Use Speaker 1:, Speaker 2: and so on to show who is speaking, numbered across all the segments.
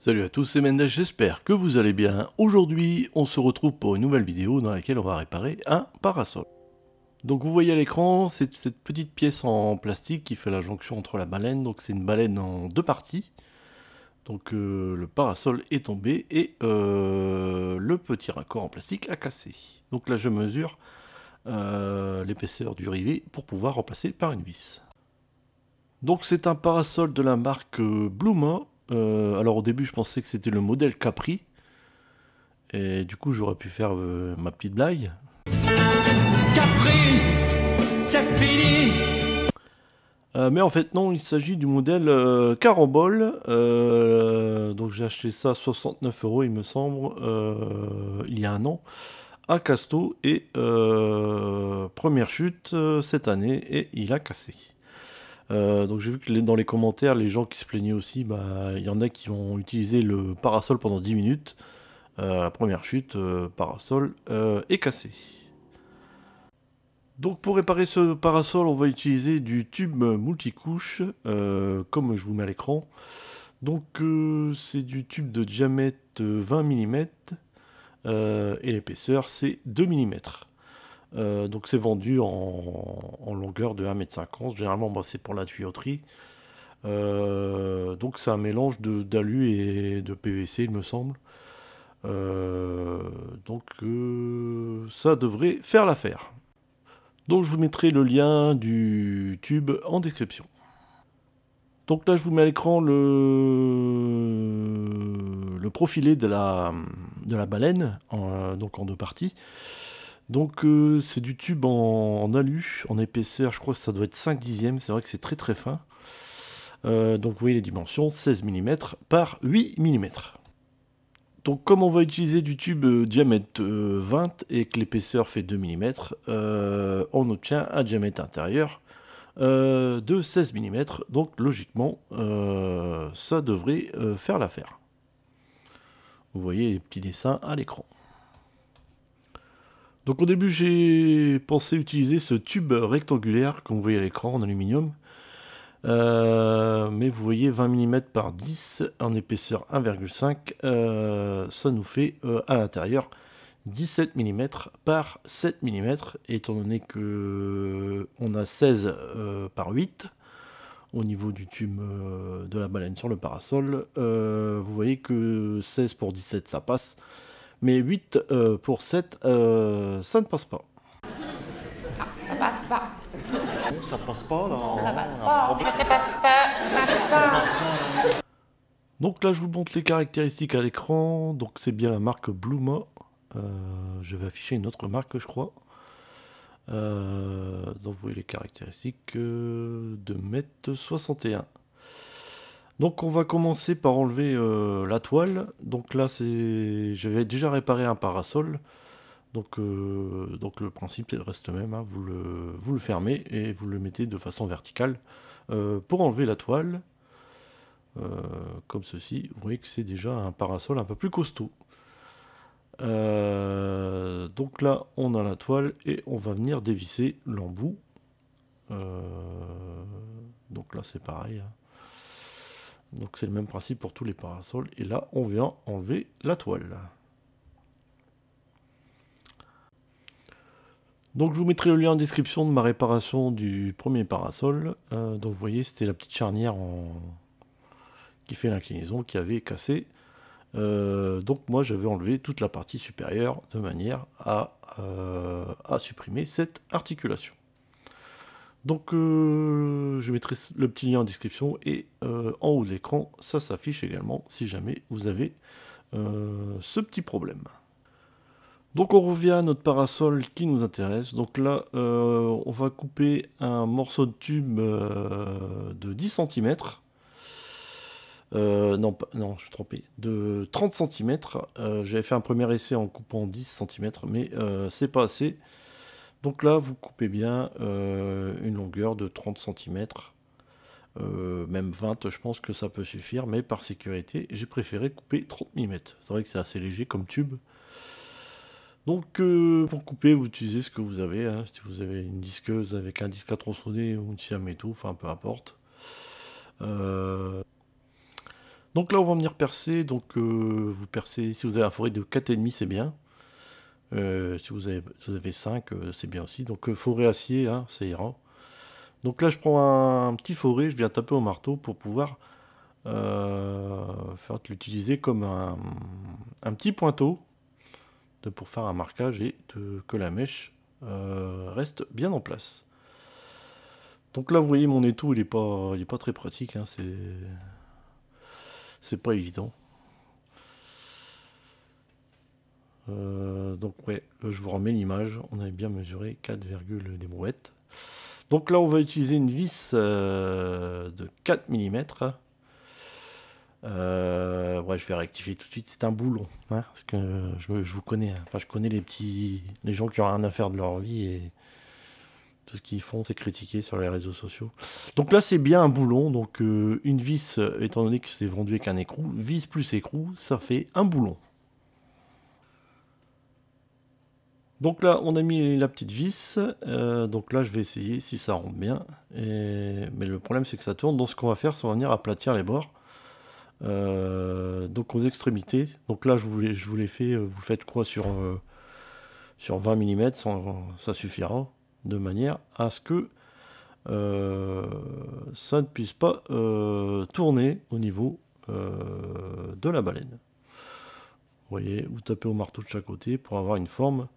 Speaker 1: Salut à tous, c'est Mendes, j'espère que vous allez bien. Aujourd'hui, on se retrouve pour une nouvelle vidéo dans laquelle on va réparer un parasol. Donc vous voyez à l'écran, c'est cette petite pièce en plastique qui fait la jonction entre la baleine, donc c'est une baleine en deux parties. Donc euh, le parasol est tombé et euh, le petit raccord en plastique a cassé. Donc là je mesure euh, l'épaisseur du rivet pour pouvoir remplacer par une vis. Donc c'est un parasol de la marque Bluma euh, alors au début, je pensais que c'était le modèle Capri. Et du coup, j'aurais pu faire euh, ma petite blague. Capri, c'est fini. Euh, mais en fait non, il s'agit du modèle Carambole. donc j'ai acheté ça 69 euros, il me semble, il y a un an à Casto et première chute cette année et il a cassé. Euh, donc j'ai vu que dans les commentaires, les gens qui se plaignaient aussi, bah, il y en a qui vont utiliser le parasol pendant 10 minutes. Euh, première chute, euh, parasol, est cassé. Donc pour réparer ce parasol, on va utiliser du tube multicouche, comme je vous mets à l'écran. Donc c'est du tube de diamètre 20 mm et l'épaisseur c'est 2 mm. Euh, donc c'est vendu en, longueur de 1m50. Généralement, bah, c'est pour la tuyauterie. Euh, donc c'est un mélange d'alu et de PVC, il me semble. Euh, donc ça devrait faire l'affaire. Donc je vous mettrai le lien du tube en description. Donc là je vous mets à l'écran le... profilé de la, baleine, donc en deux parties. Donc euh, c'est du tube en, alu, en épaisseur, je crois que ça doit être 5 dixièmes, c'est vrai que c'est très très fin. Euh, donc vous voyez les dimensions, 16 mm par 8 mm. Donc comme on va utiliser du tube euh, diamètre 20 et que l'épaisseur fait 2 mm, on obtient un diamètre intérieur de 16 mm. Donc logiquement, ça devrait faire l'affaire. Vous voyez les petits dessins à l'écran. Donc au début j'ai pensé utiliser ce tube rectangulaire qu'on vous voyez à l'écran en aluminium. Euh, mais vous voyez 20 mm par 10 en épaisseur 1,5 euh, ça nous fait euh, à l'intérieur 17 mm par 7 mm étant donné que on a 16 par 8 au niveau du tube de la baleine sur le parasol vous voyez que 16 pour 17 ça passe mais 8 euh, pour 7, euh, ça ne passe pas. ça passe pas. Ça passe pas, Donc là, je vous montre les caractéristiques à l'écran. Donc c'est bien la marque Bluma. Euh, je vais afficher une autre marque, je crois. donc vous voyez les caractéristiques de mètre 61. Donc on va commencer par enlever euh, la toile. Donc là c'est, vais déjà réparé un parasol. Donc, euh, le principe reste même, hein. vous, le, fermez et vous le mettez de façon verticale euh, pour enlever la toile. comme ceci, vous voyez que c'est déjà un parasol un peu plus costaud. donc là on a la toile et on va venir dévisser l'embout. donc là c'est pareil. Hein. Donc c'est le même principe pour tous les parasols. Et là, on vient enlever la toile. Donc je vous mettrai le lien en description de ma réparation du premier parasol. Euh, donc vous voyez, c'était la petite charnière qui fait l'inclinaison qui avait cassé. Euh, donc moi, je vais enlever toute la partie supérieure de manière à euh, supprimer cette articulation. Donc euh, je mettrai le petit lien en description et euh, en haut de l'écran, ça s'affiche également si jamais vous avez euh, ce petit problème. Donc on revient à notre parasol qui nous intéresse. Donc là, on va couper un morceau de tube de 10 cm. non, non, je suis trompé. De 30 cm. J'avais fait un premier essai en coupant 10 cm, mais c'est pas assez. Donc là, vous coupez bien euh, une longueur de 30 cm, euh, même 20, je pense que ça peut suffire, mais par sécurité, j'ai préféré couper 30 mm. C'est vrai que c'est assez léger comme tube. Donc euh, pour couper, vous utilisez ce que vous avez, hein. si vous avez une disqueuse avec un disque à tronçonner ou une scie à métaux, enfin peu importe. Donc là, on va venir percer, donc vous percez, si vous avez un forêt de 4,5, c'est bien. Euh, si vous avez, avez 5, euh, c'est bien aussi. Donc euh, forêt acier, hein, c'est errant. Donc là, je prends un, petit forêt, je viens taper au marteau pour pouvoir faire l'utiliser comme un, petit pointeau de, pour faire un marquage et que la mèche reste bien en place. Donc là, vous voyez, mon étau, il n'est pas, il est pas très pratique. Hein, c'est pas évident. Euh, donc ouais, euh, je vous remets l'image, on avait bien mesuré 4, des brouettes. Donc là on va utiliser une vis euh, de 4 mm. ouais, je vais rectifier tout de suite, c'est un boulon. Hein, parce que je, vous connais, hein. enfin je connais les petits. les gens qui ont rien à faire de leur vie et tout ce qu'ils font c'est critiquer sur les réseaux sociaux. Donc là c'est bien un boulon, donc une vis, étant donné que c'est vendu avec un écrou, vis plus écrou, ça fait un boulon. Donc là, on a mis la petite vis. Euh, donc là, je vais essayer si ça rentre bien. Mais le problème, c'est que ça tourne. Donc ce qu'on va faire, c'est on va venir aplatir les bords. Euh, donc aux extrémités. Donc là, je vous l'ai, je vous fait. Euh, vous faites quoi sur, sur 20 mm ça, suffira de manière à ce que ça ne puisse pas tourner au niveau de la baleine. Vous voyez, vous tapez au marteau de chaque côté pour avoir une forme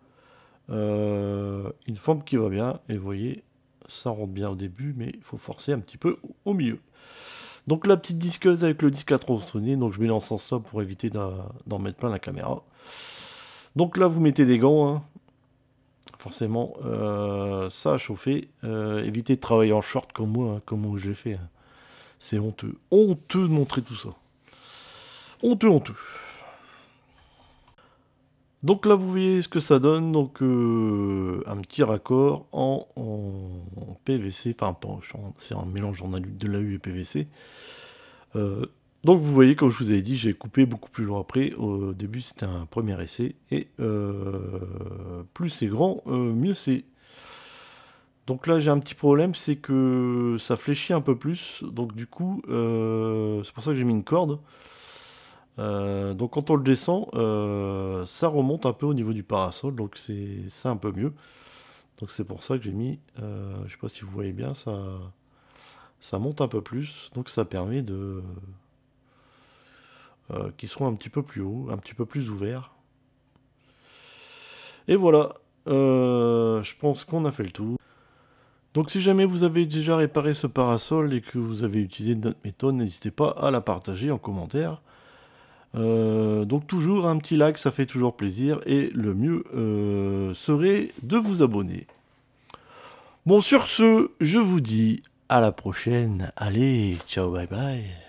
Speaker 1: euh, une forme qui va bien, et vous voyez, ça rentre bien au début, mais il faut forcer un petit peu au milieu. Donc la petite disqueuse avec le disque à tronçonner donc je mets l'encens pour éviter d'en mettre plein la caméra. Donc là vous mettez des gants, hein. forcément euh, ça a chauffé, euh, évitez de travailler en short comme moi, hein, comme moi j'ai fait. Hein. C'est honteux, honteux de montrer tout ça. Honteux, honteux. Donc là, vous voyez ce que ça donne. Donc euh, un petit raccord en, PVC, enfin c'est un mélange en de l'AU et PVC. Euh, donc vous voyez, comme je vous avais dit, j'ai coupé beaucoup plus loin après. Au début, c'était un premier essai. Et euh, plus c'est grand, mieux c'est. Donc là, j'ai un petit problème, c'est que ça fléchit un peu plus. Donc du coup, c'est pour ça que j'ai mis une corde. Euh, donc quand on le descend, euh, ça remonte un peu au niveau du parasol, donc c'est un peu mieux. Donc c'est pour ça que j'ai mis, je euh, je sais pas si vous voyez bien, ça, ça monte un peu plus, donc ça permet de qu'ils soient un petit peu plus haut, un petit peu plus ouvert. Et voilà, je pense qu'on a fait le tour. Donc si jamais vous avez déjà réparé ce parasol et que vous avez utilisé notre méthode, n'hésitez pas à la partager en commentaire. Euh, donc toujours un petit like, ça fait toujours plaisir. Et le mieux euh, serait de vous abonner. Bon, sur ce, je vous dis à la prochaine. Allez, ciao, bye bye.